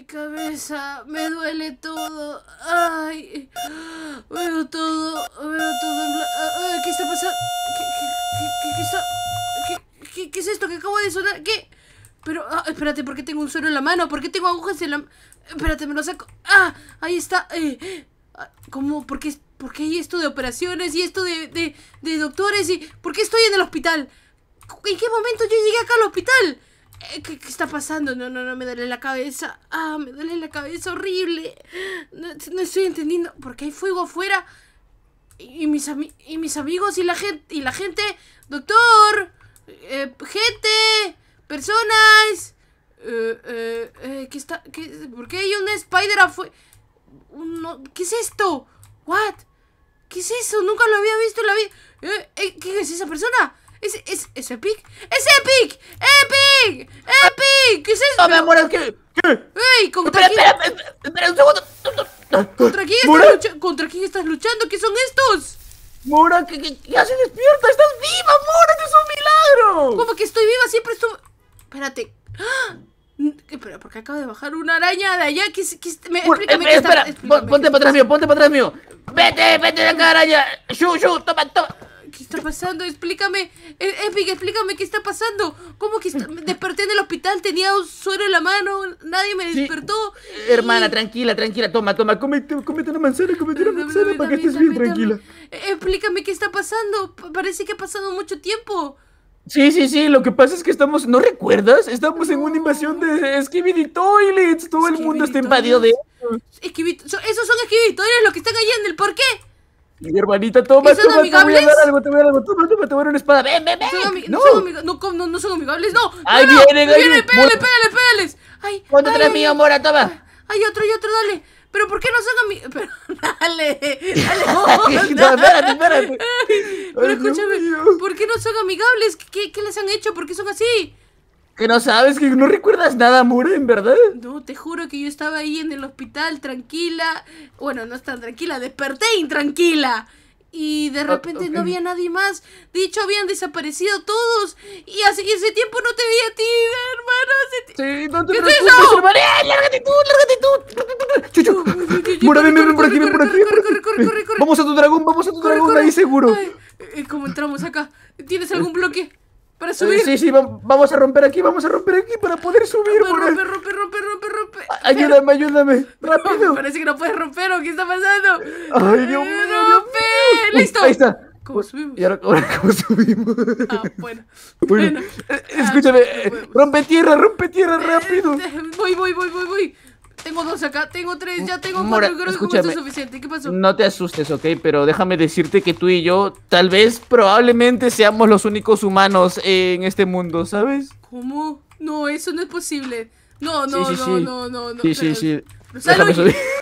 mi cabeza, me duele todo. Ay, veo todo, veo todo en ah, ah, ¿Qué está pasando? ¿Qué, qué, qué, está? ¿Qué, ¿Qué es esto que acabo de sonar? ¿Qué? Pero, ah, espérate, ¿por qué tengo un suelo en la mano? ¿Por qué tengo agujas en la... Espérate, me lo saco. ¡Ah! Ahí está. Eh, ¿Cómo? ¿Por qué, ¿Por qué hay esto de operaciones y esto de, de, de doctores? y ¿Por qué estoy en el hospital? ¿En qué momento yo llegué acá al hospital? Eh, ¿Qué, está pasando? No, no, no, me duele la cabeza. Ah, me duele la cabeza horrible. No, estoy entendiendo. ¿Por qué hay fuego afuera? Y, mis, y mis amigos y la gente. Y la gente. Doctor. Eh, gente. Personas. Eh, ¿Por qué hay un spider afuera? ¿Qué es esto? ¿What? ¿Qué es eso? Nunca lo había visto en la vida. ¿Qué es esa persona? ¿Es, Epic? ¡Es Epic! ¡Epic! ¡Epic! ¿Qué es eso? No, me ¿qué? ¡Ey! ¿Contra espera, quién? Espera, espera, un segundo. ¿Contra quién, estás ¿Contra quién estás luchando? ¿Qué son estos? Mora, ¿qué, qué, se haces despierta? ¡Estás viva, Mora! es un milagro! ¿Cómo que estoy viva? Siempre estuve... Espérate. ¡Ah! ¿Por qué porque acabo de bajar una araña de allá. ¿Qué, me, explícame eh, espera, Ponte para atrás mío, ponte para atrás mío. ¡Vete, vete de acá, araña! ¡Shu, shu! ¡Toma, toma! ¿Qué está pasando? Explícame. Epic, eh, eh, explícame qué está pasando. ¿Cómo que está? desperté en el hospital? Tenía un suero en la mano. Nadie me despertó. Hermana, tranquila, tranquila. Toma, toma. Cómete, una manzana, cómete una manzana para que estés bien tranquila. Eh, explícame qué está pasando. Parece que ha pasado mucho tiempo. Sí, sí, sí, lo que pasa es que estamos, ¿no recuerdas? Estamos en una invasión de Skibidi Toilets, todo el mundo está invadido de Esquivito Esos son Skibidi los que están allá en el parque mi hermanita, toma, ¿Son toma, amigables? te voy a dar algo, te voy a dar algo, toma, toma, te voy a dar una espada, ven, ven, ven. No, son no. No, son no, no, son amigables, no. Ahí vienen viene, viene, pégale, pégale, pégales. Ay, ¿Cuánto traes mío, Mora? Ah, toma. Hay otro, hay otro, dale. Pero ¿por qué no son amigables? Pero, dale, dale. ¡Dale, espérate, espérate. Pero escúchame, ¿por qué no son amigables? ¿Qué, ¿Qué les han hecho? ¿Por qué son así? Que no sabes, que no recuerdas nada, Muren, ¿verdad? No, te juro que yo estaba ahí en el hospital tranquila. Bueno, no es tan tranquila, desperté intranquila. Y de ah, repente no había nadie más. dicho hecho, habían desaparecido todos. Y hace ese tiempo no te vi a ti, hermano. sí, no te ¿Qué preocupes, es eso? lárgate tú, lárgate tú! ¡Chuchu! Mura, ven, ven por aquí, ven por aquí. Vamos a tu dragón, vamos a tu dragón, corre. ahí seguro. Ay, eh, ¿Cómo entramos acá? ¿Tienes algún bloque? para eh, subir. Sí, sí, vamos a romper aquí, vamos a romper aquí para poder subir. Rompe, rompe, rompe, rompe, rompe, Ayúdame, ayúdame. Rápido. Parece que no puedes romper, ¿o qué está pasando? Ay, Dios eh, mío. Rompe. Listo. Ahí está. ¿Cómo subimos? ahora, cómo subimos? Ah, bueno. bueno. Escúchame, ah, rompe tierra, rompe tierra eh, rápido. Voy, voy, voy, voy, voy. Tengo dos acá, tengo tres, ya tengo cuatro, creo que es suficiente. ¿Qué pasó? No te asustes, ok, pero déjame decirte que tú y yo, tal vez, probablemente seamos los únicos humanos en este mundo, ¿sabes? ¿Cómo? No, eso no es posible. No, no, no, no, no, no, no. Sí, pero... sí, sí.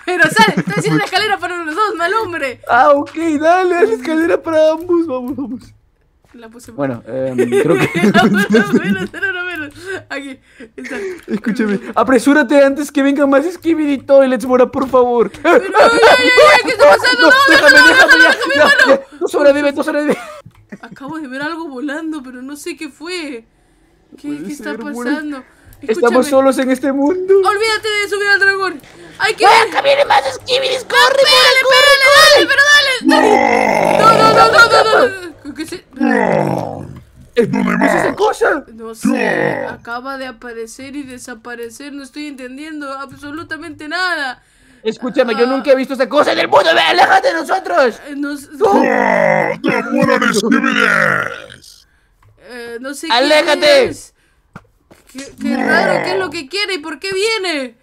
Pero sale, está haciendo la escalera para los dos, mal hombre. Ah, ok, dale, haz la escalera para ambos, vamos, vamos. Bueno, eh, creo que. no, no, no, menos. Aquí, está. Escúchame. Apresúrate antes que vengan más Skibidi Toilets, Mora, por favor. Pero, no, no, no, ¿qué está pasando? No, déjame, déjame, no, Tú sobrevive, tú sobrevives. Acabo de ver algo volando, pero no sé qué fue. ¿Qué, qué está pasando? Estamos solos en este mundo. Olvídate de subir al dragón. Hay que ver. viene más Skibidi! ¡Corre, corre, corre! ¡Pero dale! ¡No, no, no, no, no! qué se...? ¿Es, esa cosa? No sé, acaba de aparecer y desaparecer, no estoy entendiendo absolutamente nada. Escúchame, yo ah. nunca he visto esa cosa en el mundo, ¡Ve, aléjate de nosotros. Eh, no no eh, sé ¡Aléjate! Qué, es. qué raro, ¿qué es lo que quiere y por qué viene?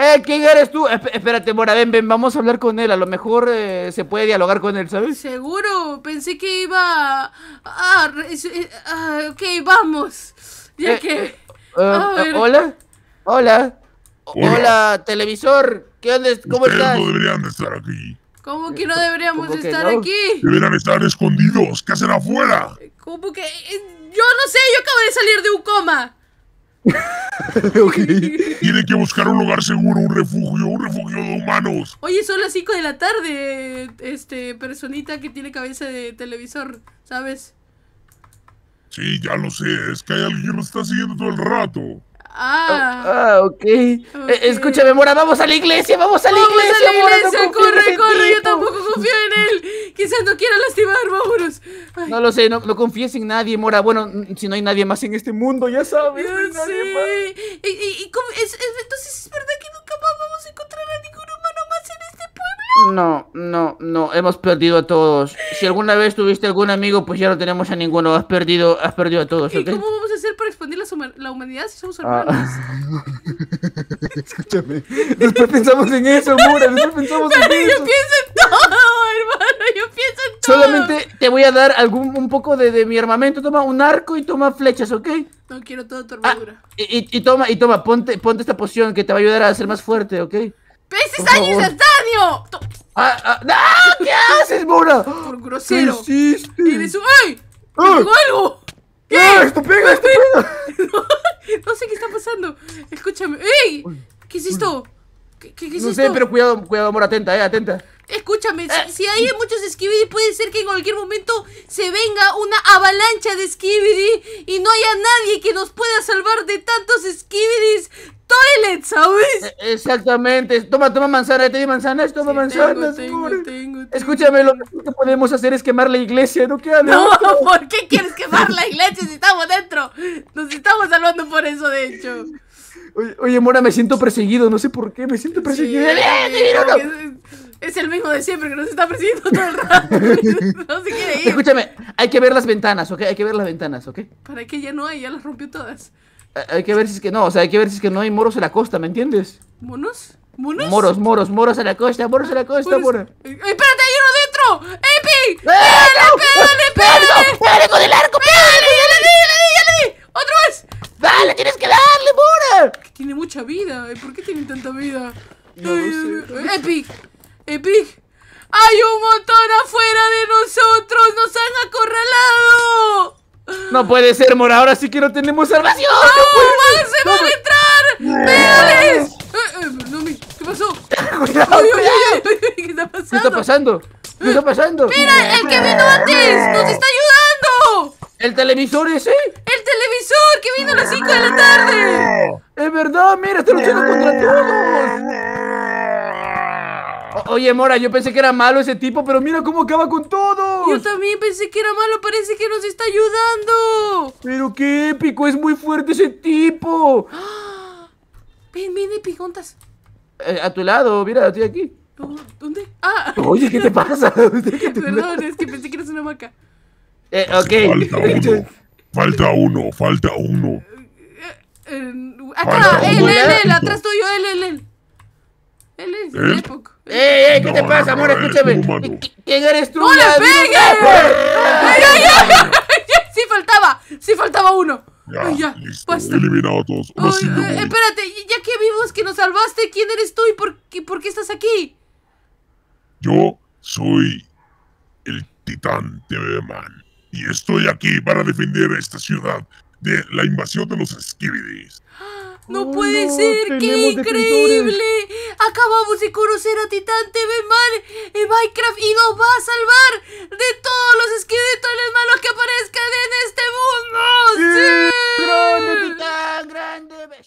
¡Eh! ¿Quién eres tú? espérate, Mora, ven, ven, vamos a hablar con él. A lo mejor eh, se puede dialogar con él, ¿sabes? Seguro, pensé que iba a... Eh, ah, ok, vamos. Ya eh, que... ¿Hola? ¿Hola? Hola. televisor. ¿Qué onda? ¿Cómo Ustedes no deberían estar aquí. ¿Cómo que no deberíamos estar aquí? Deberían estar escondidos. ¿Qué hacen afuera? ¿Cómo que...? Yo no sé, yo acabo de salir de un coma. Tiene que buscar un lugar seguro, un refugio, un refugio de humanos. Oye, son las 5 de la tarde, este, personita que tiene cabeza de televisor, ¿sabes? Sí, ya lo sé, es que hay alguien que lo está siguiendo todo el rato. Ah. ah, ah ok. Eh, okay. escúchame, Mora, vamos a la iglesia, vamos a la iglesia. Vamos a la iglesia, Mora, no corre, corre, yo tampoco confío en él. Quizás no quiera lastimar, vámonos. No lo sé, no, no confíes en nadie, Mora. Bueno, si no hay nadie más en este mundo, ya sabes. No sí. Nadie más. ¿Y, y, entonces es verdad que nunca más vamos a encontrar a Nico no, no, no, hemos perdido a todos. Si alguna vez tuviste algún amigo, pues ya no tenemos a ninguno. Has perdido, has perdido a todos. ¿Y cómo vamos a hacer para expandir la, humanidad si somos ah. hermanos? Escúchame. Después pensamos en eso, Mura. Después pensamos en yo eso. Yo pienso en todo, hermano. Yo pienso en todo. Solamente te voy a dar algún un poco de, mi armamento. Toma un arco y toma flechas, ¿ok? No quiero toda tu ah, armadura. y, y, toma, y toma, ponte, ponte esta poción que te va a ayudar a ser más fuerte, ¿ok? ¡Peces AÑOS instantáneo! Ah, ah, ¿Qué haces, MORA?! grosero. ¿Qué hiciste? Eres un... ¡Ay! ¡Me algo! ¿Qué? esto pega, esto pega! no, sé qué está pasando. Escúchame. ¡Ey! ¿Qué es esto? ¿Qué, qué, qué no sé, pero cuidado, cuidado, amor, atenta, eh, atenta. Escúchame, eh. si, hay muchos Skibidi, puede ser que en cualquier momento se venga una avalancha de Skibidi y no haya nadie que nos pueda salvar de tantos Skibidis Toilets, ¿sabes? Eh, exactamente. Toma, toma manzana, te di manzanas, toma manzanas. Tengo, Escúchame, lo mejor que podemos hacer es quemar la iglesia, ¿no queda No, ¿por qué quieres quemar la iglesia si estamos dentro? Nos estamos salvando por eso, de hecho. Oye, Mora, me siento perseguido, no sé por qué, me siento perseguido. ¡Eh, es el mismo de siempre que nos está persiguiendo todo el rato. no se quiere ir. Escúchame, hay que ver las ventanas, ¿ok? Hay que ver las ventanas, ¿ok? ¿Para que ya no hay? Ya las rompió todas. Eh, hay que ver si es que no, o sea, hay que ver si es que no hay moros en la costa, ¿me entiendes? ¿Monos? ¿Monos? Moros, moros, moros en la costa, moros en la costa, moros. Eh, ¡Espérate, hay uno dentro! ¡Epi! ¡Pégale, pégale, pégale! ¡Pégale con el arco, pégale! ¡Ya le di, ya le ¡Otro ¡Dale, tienes que darle, mora! tiene mucha vida, ¿por qué tiene tanta vida? epic Epic. ¡Hay un montón afuera de nosotros! ¡Nos han acorralado! No puede ser, Mora. Ahora sí que no tenemos salvación. ¡No, no se no van a entrar! ¡Véales! Eh, eh, ¿Qué pasó? ¿Qué está pasando? ¿Qué está pasando? ¿Qué eh, ¡Mira! ¡El que vino antes! ¡Nos está ayudando! ¿El televisor ese? ¡El televisor! ¡Que vino a las 5 de la tarde! ¡Es verdad! ¡Mira! ¡Está luchando contra todos! Oye, Mora, yo pensé que era malo ese tipo, pero mira cómo acaba con todo. Yo también pensé que era malo, parece que nos está ayudando. Pero qué épico, es muy fuerte ese tipo. Ven, ven, picontas. Eh, a tu lado, mira, estoy aquí. ¿Dónde? Ah. Oye, ¿qué te pasa? Perdón, es que pensé que eras una vaca. Eh, ok. Falta uno. falta uno, falta uno. Eh, él, eh, él, atrás tuyo, él, él, él. Él es el. ¡Ey, ey! ¿Qué te pasa, amor? Escúchame. ¿Quién eres tú? ¡No le pegues! ¡Sí faltaba! ¡Sí faltaba uno! Ya, Ay, ya eliminado a todos. eh, espérate, ya que vimos que nos salvaste, ¿quién eres tú y por qué, por qué estás aquí? Yo soy el titán de Man y estoy aquí para defender esta ciudad de la invasión de los esquivides. Ah, ¡No oh, puede ser! ¡Qué increíble! Acabamos de conocer a Titán TV Man en Minecraft y nos va a salvar de todos los esqueletos malos que aparezcan en este mundo. ¡Sí! grande Titán! ¡Grande!